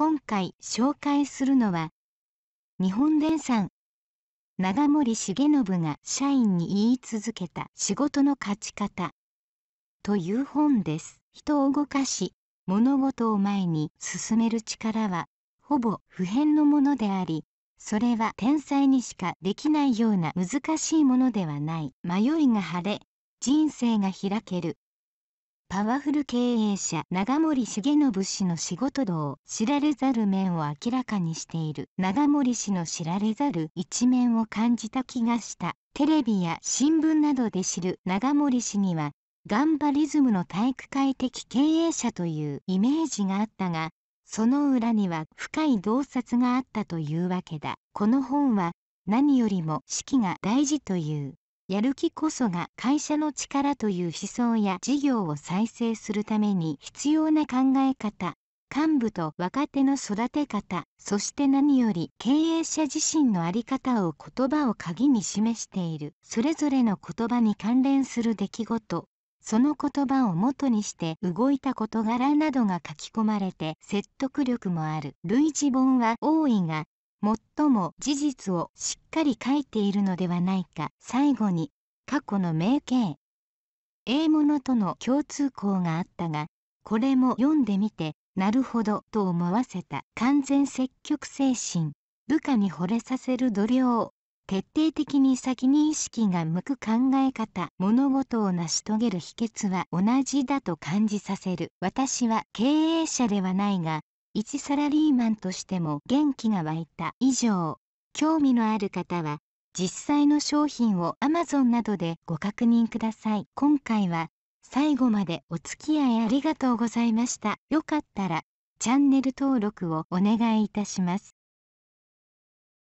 今回紹介するのは、日本電産。長森重信が社員に言い続けた仕事の勝ち方。という本です。人を動かし、物事を前に進める力は、ほぼ不変のものであり、それは天才にしかできないような難しいものではない。迷いが晴れ、人生が開ける。パワフル経営者長森重信氏の仕事道知られざる面を明らかにしている長森氏の知られざる一面を感じた気がしたテレビや新聞などで知る長森氏にはガンバリズムの体育会的経営者というイメージがあったがその裏には深い洞察があったというわけだこの本は何よりも式が大事というやる気こそが会社の力という思想や事業を再生するために必要な考え方幹部と若手の育て方そして何より経営者自身の在り方を言葉を鍵に示しているそれぞれの言葉に関連する出来事その言葉を元にして動いた事柄などが書き込まれて説得力もある類似本は多いが最も事実をしっかり書いているのではないか最後に過去の名形英物との共通項があったがこれも読んでみてなるほどと思わせた完全積極精神部下に惚れさせる度量徹底的に先に意識が向く考え方物事を成し遂げる秘訣は同じだと感じさせる私は経営者ではないが一サラリーマンとしても元気が湧いた以上興味のある方は実際の商品を Amazon などでご確認ください今回は最後までお付き合いありがとうございましたよかったらチャンネル登録をお願いいたします